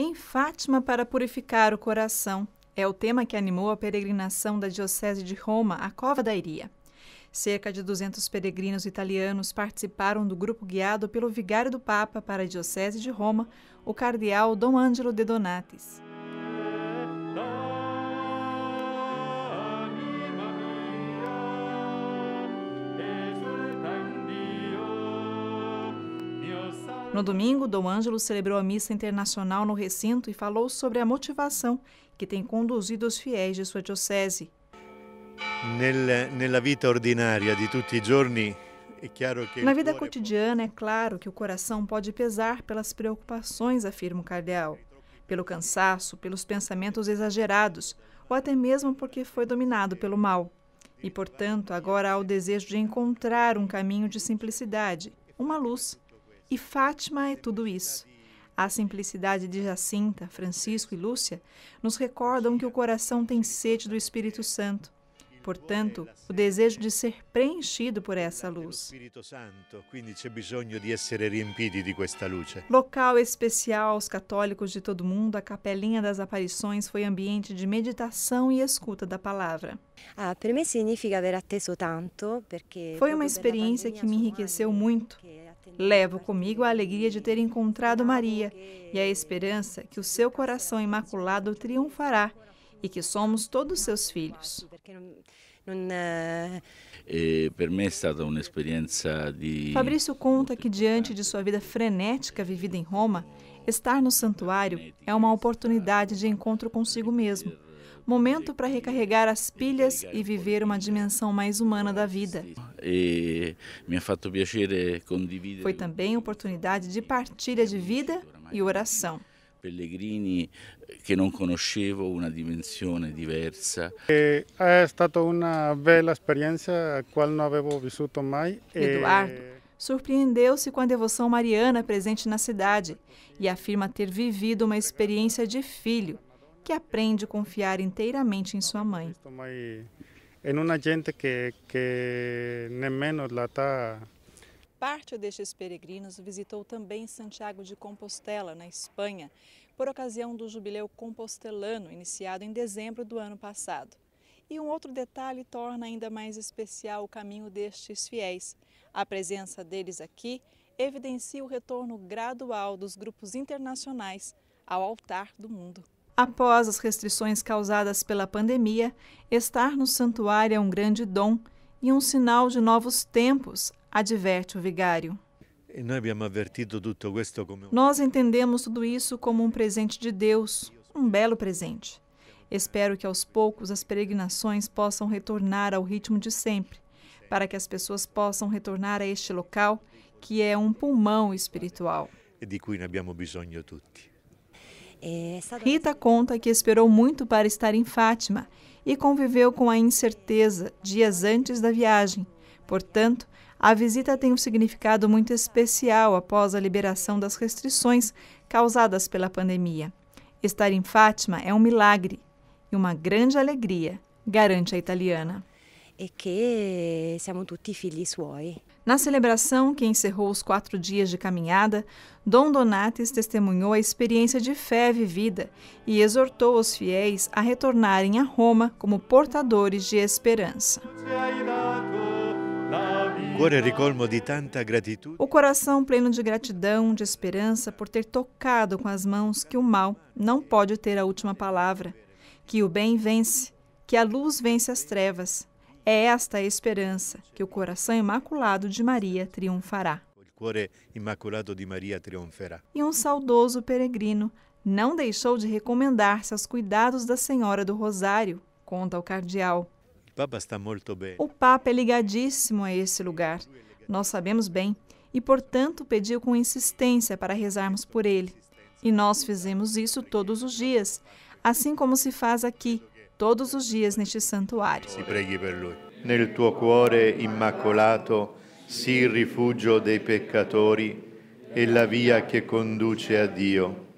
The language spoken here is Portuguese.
em Fátima para purificar o coração. É o tema que animou a peregrinação da Diocese de Roma à Cova da Iria. Cerca de 200 peregrinos italianos participaram do grupo guiado pelo vigário do Papa para a Diocese de Roma, o cardeal Dom Ângelo de Donatis. No domingo, Dom Ângelo celebrou a missa internacional no recinto e falou sobre a motivação que tem conduzido os fiéis de sua diocese. na vida cotidiana, é claro que o coração pode pesar pelas preocupações, afirma o cardeal, pelo cansaço, pelos pensamentos exagerados, ou até mesmo porque foi dominado pelo mal. E, portanto, agora há o desejo de encontrar um caminho de simplicidade, uma luz e Fátima é tudo isso. A simplicidade de Jacinta, Francisco e Lúcia nos recordam que o coração tem sede do Espírito Santo. Portanto, o desejo de ser preenchido por essa luz. Local especial aos católicos de todo mundo, a Capelinha das Aparições foi ambiente de meditação e escuta da palavra. Ah, foi uma experiência que me enriqueceu muito, Levo comigo a alegria de ter encontrado Maria e a esperança que o seu coração imaculado triunfará e que somos todos seus filhos. Eh, e per me è stata un'esperienza di. Fabrício conta que, diante de sua vida frenética vivida em Roma, estar no santuário é uma oportunidade de encontro consigo mesmo. Momento para recarregar as pilhas e viver uma dimensão mais humana da vida. Foi também oportunidade de partilha de vida e oração. Pellegrini che non conoscevo una dimensione diversa. É eh, è stata una bella esperienza, a quale non avevo vissuto mai. Eduardo surpreendeu-se com a devoção mariana presente na cidade e afirma ter vivido uma experiência de filho, que aprende a confiar inteiramente em sua mãe. Em uma gente que, que menos la está Parte destes peregrinos visitou também Santiago de Compostela, na Espanha, por ocasião do Jubileu Compostelano, iniciado em dezembro do ano passado. E um outro detalhe torna ainda mais especial o caminho destes fiéis. A presença deles aqui evidencia o retorno gradual dos grupos internacionais ao altar do mundo. Após as restrições causadas pela pandemia, estar no santuário é um grande dom e um sinal de novos tempos, adverte o vigário. Nós entendemos tudo isso como um presente de Deus, um belo presente. Espero que aos poucos as peregrinações possam retornar ao ritmo de sempre, para que as pessoas possam retornar a este local que é um pulmão espiritual. E de cui nós abbiamo bisogno é, Rita é conta que esperou muito para estar em Fátima e conviveu com a incerteza dias antes da viagem. Portanto, a visita tem um significado muito especial após a liberação das restrições causadas pela pandemia. Estar em Fátima é um milagre e uma grande alegria, garante a italiana e que siamo tutti figli suoi. Na celebração que encerrou os quatro dias de caminhada, Dom Donates testemunhou a experiência de fé vivida e exortou os fiéis a retornarem a Roma como portadores de esperança. O coração pleno de gratidão, de esperança por ter tocado com as mãos que o mal não pode ter a última palavra, que o bem vence, que a luz vence as trevas é esta a esperança que o coração imaculado de Maria triunfará. Imaculado de Maria triunfará. E um saudoso peregrino não deixou de recomendar-se aos cuidados da Senhora do Rosário, conta o cardeal. O Papa está muito bem. O Papa é ligadíssimo a esse lugar. Nós sabemos bem e, portanto, pediu com insistência para rezarmos por ele. E nós fizemos isso todos os dias, assim como se faz aqui, todos os dias neste santuário. Si preghi per lui. Nel tuo cuore immacolato, sii il rifugio dei peccatori e la via che conduce a Dio.